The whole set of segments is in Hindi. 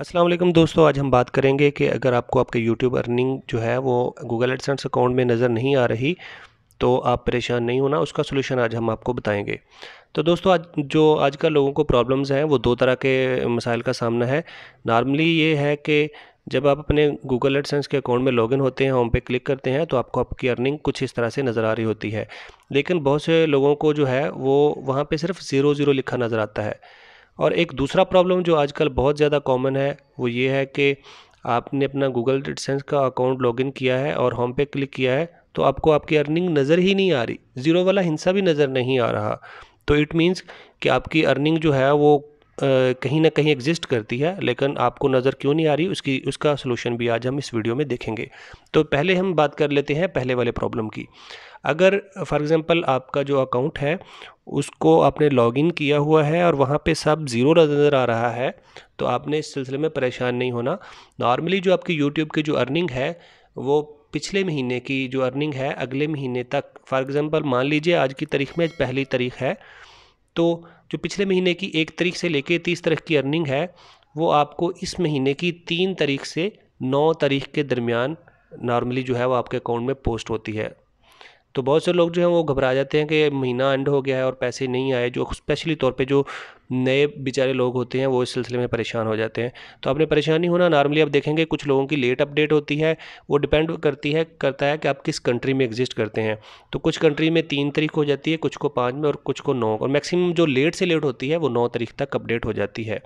असलम दोस्तों आज हम बात करेंगे कि अगर आपको आपके यूट्यूब अर्निंग जो है वो गूगल एडसेंस अकाउंट में नज़र नहीं आ रही तो आप परेशान नहीं होना उसका सोल्यूशन आज हम आपको बताएंगे तो दोस्तों आज जो आजकल लोगों को प्रॉब्लम्स हैं वो दो तरह के मसाइल का सामना है नॉर्मली ये है कि जब आप अपने गूगल एडसेंस के अकाउंट में लॉगिन होते हैं होम पे क्लिक करते हैं तो आपको आपकी अर्निंग कुछ इस तरह से नज़र आ रही होती है लेकिन बहुत से लोगों को जो है वो वहाँ पे सिर्फ ज़ीरो ज़ीरो लिखा नज़र आता है और एक दूसरा प्रॉब्लम जो आजकल बहुत ज़्यादा कॉमन है वो ये है कि आपने अपना गूगल एडसेंस का अकाउंट लॉगिन किया है और होम पे क्लिक किया है तो आपको आपकी अर्निंग नज़र ही नहीं आ रही ज़ीरो वाला हिंसा भी नज़र नहीं आ रहा तो इट मीन्स कि आपकी अर्निंग जो है वो कहीं ना कहीं एग्जिस्ट करती है लेकिन आपको नज़र क्यों नहीं आ रही उसकी उसका सलूशन भी आज हम इस वीडियो में देखेंगे तो पहले हम बात कर लेते हैं पहले वाले प्रॉब्लम की अगर फॉर एग्ज़ाम्पल आपका जो अकाउंट है उसको आपने लॉगिन किया हुआ है और वहाँ पे सब ज़ीरो नज़र आ रहा है तो आपने इस सिलसिले में परेशान नहीं होना नॉर्मली जो आपकी यूट्यूब की जो अर्निंग है वो पिछले महीने की जो अर्निंग है अगले महीने तक फॉर एग्ज़ाम्पल मान लीजिए आज की तारीख में पहली तारीख है तो जो पिछले महीने की एक तारीख से लेके तीस तारीख की अर्निंग है वो आपको इस महीने की तीन तारीख से नौ तारीख के दरमियान नॉर्मली जो है वो आपके अकाउंट में पोस्ट होती है तो बहुत से लोग जो हैं वो घबरा जाते हैं कि महीना एंड हो गया है और पैसे नहीं आए जो स्पेशली तौर पे जो नए बेचारे लोग होते हैं वो इस सिलसिले में परेशान हो जाते हैं तो आपने परेशान नहीं होना नॉर्मली आप देखेंगे कुछ लोगों की लेट अपडेट होती है वो डिपेंड करती है करता है कि आप किस कंट्री में एग्जिस्ट करते हैं तो कुछ कंट्री में तीन तारीख हो जाती है कुछ को पाँच में और कुछ को नौ और मैक्सिमम जो लेट से लेट होती है वो नौ तारीख तक अपडेट हो जाती है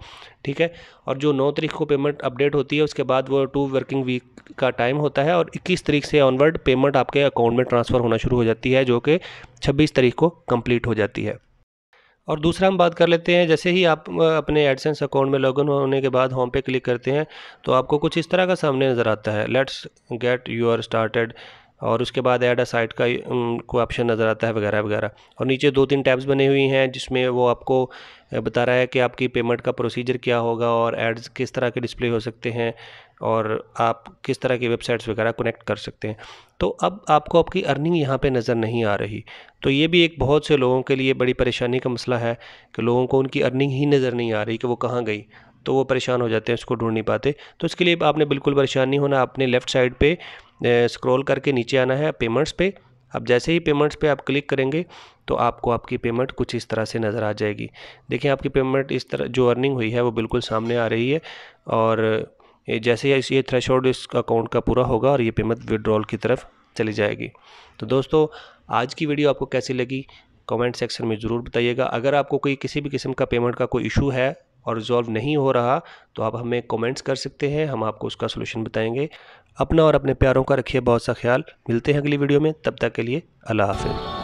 ठीक है और जो नौ तारीख को पेमेंट अपडेट होती है उसके बाद वो टू वर्किंग वीक का टाइम होता है और इक्कीस तारीख से ऑनवर्ड पेमेंट आपके अकाउंट में ट्रांसफ़र होना शुरू हो जाती है जो कि छब्बीस तारीख को कम्प्लीट हो जाती है और दूसरा हम बात कर लेते हैं जैसे ही आप अपने एडसेंस अकाउंट में लॉगिन होने के बाद होम पे क्लिक करते हैं तो आपको कुछ इस तरह का सामने नज़र आता है लेट्स गेट यूर स्टार्टेड और उसके बाद ऐड अ साइट का को ऑप्शन नज़र आता है वगैरह वगैरह और नीचे दो तीन टैब्स बनी हुई हैं जिसमें वो आपको बता रहा है कि आपकी पेमेंट का प्रोसीजर क्या होगा और एड्स किस तरह के डिस्प्ले हो सकते हैं और आप किस तरह की वेबसाइट्स वगैरह कनेक्ट कर सकते हैं तो अब आपको आपकी अर्निंग यहाँ पे नज़र नहीं आ रही तो ये भी एक बहुत से लोगों के लिए बड़ी परेशानी का मसला है कि लोगों को उनकी अर्निंग ही नज़र नहीं आ रही कि वो कहाँ गई तो वो परेशान हो जाते हैं उसको ढूंढ नहीं पाते तो इसके लिए आपने बिल्कुल परेशान नहीं होना आपने लेफ़्ट साइड पे स्क्रॉल करके नीचे आना है पेमेंट्स पे अब जैसे ही पेमेंट्स पे आप क्लिक करेंगे तो आपको आपकी पेमेंट कुछ इस तरह से नज़र आ जाएगी देखिए आपकी पेमेंट इस तरह जो अर्निंग हुई है वो बिल्कुल सामने आ रही है और जैसे ही ये थ्रेश इस अकाउंट का पूरा होगा और ये पेमेंट विड्रॉल की तरफ चली जाएगी तो दोस्तों आज की वीडियो आपको कैसी लगी कमेंट सेक्शन में ज़रूर बताइएगा अगर आपको कोई किसी भी किस्म का पेमेंट का कोई इशू है और रिजॉल्व नहीं हो रहा तो आप हमें कमेंट्स कर सकते हैं हम आपको उसका सोल्यूशन बताएंगे अपना और अपने प्यारों का रखिए बहुत सा ख्याल मिलते हैं अगली वीडियो में तब तक के लिए अल्लाह हाफिज़